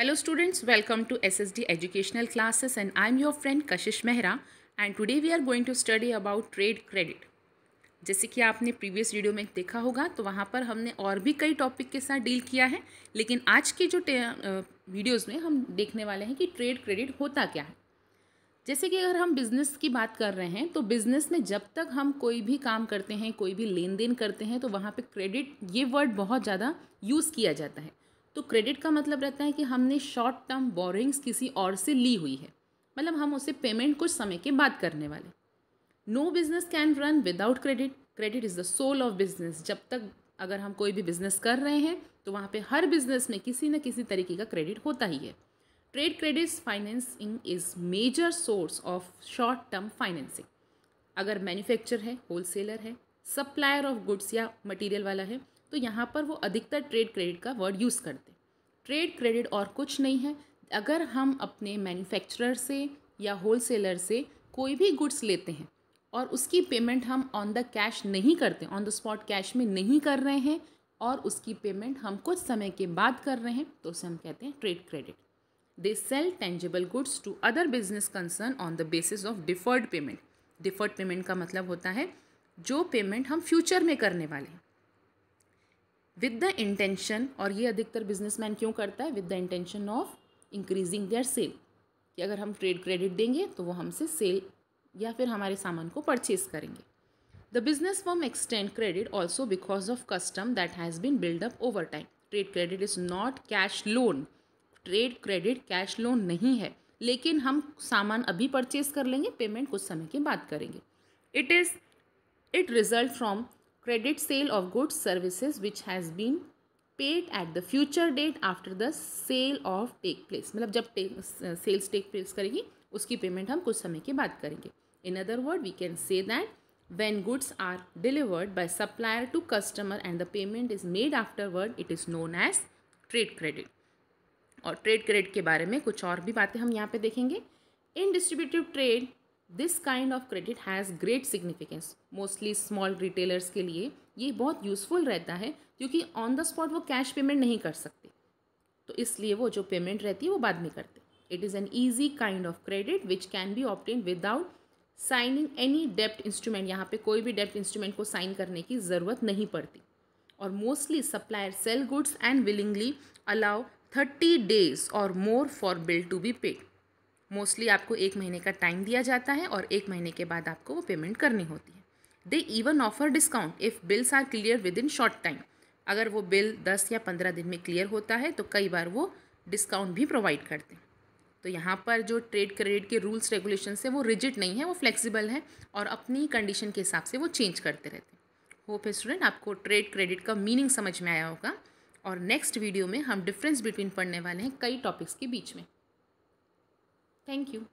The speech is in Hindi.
Hello students, welcome to SSD Educational Classes and I'm your friend Kashish Mehra and today we are going to study about trade credit. जैसे कि आपने प्रीवियस वीडियो में देखा होगा तो वहाँ पर हमने और भी कई टॉपिक के साथ डील किया है लेकिन आज के जो वीडियोस में हम देखने वाले हैं कि ट्रेड क्रेडिट होता क्या है जैसे कि अगर हम बिज़नेस की बात कर रहे हैं तो बिज़नेस में जब तक हम कोई भी काम करते हैं कोई भी लेन देन करते हैं तो वहाँ पर क्रेडिट ये वर्ड बहुत ज़्यादा यूज़ किया जाता है तो क्रेडिट का मतलब रहता है कि हमने शॉर्ट टर्म बोरिंग्स किसी और से ली हुई है मतलब हम उसे पेमेंट कुछ समय के बाद करने वाले no business can run without credit credit is the soul of business जब तक अगर हम कोई भी बिजनेस कर रहे हैं तो वहाँ पे हर बिजनेस में किसी न किसी तरीके का क्रेडिट होता ही है trade credits financing is major source of short term financing अगर मैन्युफैक्चर है होलसेलर है सप्लायर ऑफ गुड्स या मटेरियल वाला है तो यहाँ पर वो अधिकतर ट्रेड क्रेडिट का वर्ड यूज़ करते ट्रेड क्रेडिट और कुछ नहीं है अगर हम अपने मैन्युफैक्चरर से या होल सेलर से कोई भी गुड्स लेते हैं और उसकी पेमेंट हम ऑन द कैश नहीं करते ऑन द स्पॉट कैश में नहीं कर रहे हैं और उसकी पेमेंट हम कुछ समय के बाद कर रहे हैं तो उसे हम कहते हैं trade credit they sell tangible goods to other business concern on the basis of deferred payment deferred payment का मतलब होता है जो पेमेंट हम फ्यूचर में करने वाले हैं विद द इंटेंशन और ये अधिकतर बिजनेसमैन क्यों करता है with the intention of increasing their sale कि अगर हम ट्रेड क्रेडिट देंगे तो वो हमसे सेल या फिर हमारे सामान को परचेज करेंगे the business firm extend credit also because of custom that has been build up over time trade credit is not cash loan trade credit cash loan नहीं है लेकिन हम सामान अभी परचेज कर लेंगे पेमेंट कुछ समय के बाद करेंगे it is it result from credit sale of goods services which has been paid at the future date after the sale of take place मतलब जब सेल्स टेक प्लेस करेगी उसकी पेमेंट हम कुछ समय के बाद करेंगे in other word we can say that when goods are delivered by supplier to customer and the payment is made afterward it is known as trade credit और ट्रेड क्रेडिट के बारे में कुछ और भी बातें हम यहाँ पे देखेंगे in distributive trade this kind of credit has great significance mostly small retailers के लिए ये बहुत यूज़फुल रहता है क्योंकि ऑन द स्पॉट वो कैश पेमेंट नहीं कर सकते तो इसलिए वो जो पेमेंट रहती है वो बाद में करते it is an easy kind of credit which can be obtained without signing any डेप्ट इंस्ट्रूमेंट यहाँ पे कोई भी डेप्ट इंस्ट्रूमेंट को साइन करने की ज़रूरत नहीं पड़ती और mostly supplier sell goods and willingly allow thirty days और more for bill to be paid mostly आपको एक महीने का टाइम दिया जाता है और एक महीने के बाद आपको वो पेमेंट करनी होती है they even offer discount if bills are clear within short time अगर वो बिल दस या पंद्रह दिन में क्लियर होता है तो कई बार वो डिस्काउंट भी प्रोवाइड करते हैं तो यहाँ पर जो ट्रेड क्रेडिट के रूल्स रेगुलेशन है वो रिजिड नहीं है वो फ्लेक्सिबल है और अपनी कंडीशन के हिसाब से वो चेंज करते रहते हैं होप है स्टूडेंट आपको ट्रेड क्रेडिट का मीनिंग समझ में आया होगा और नेक्स्ट वीडियो में हम डिफरेंस बिटवीन पढ़ने वाले हैं कई टॉपिक्स के बीच में Thank you.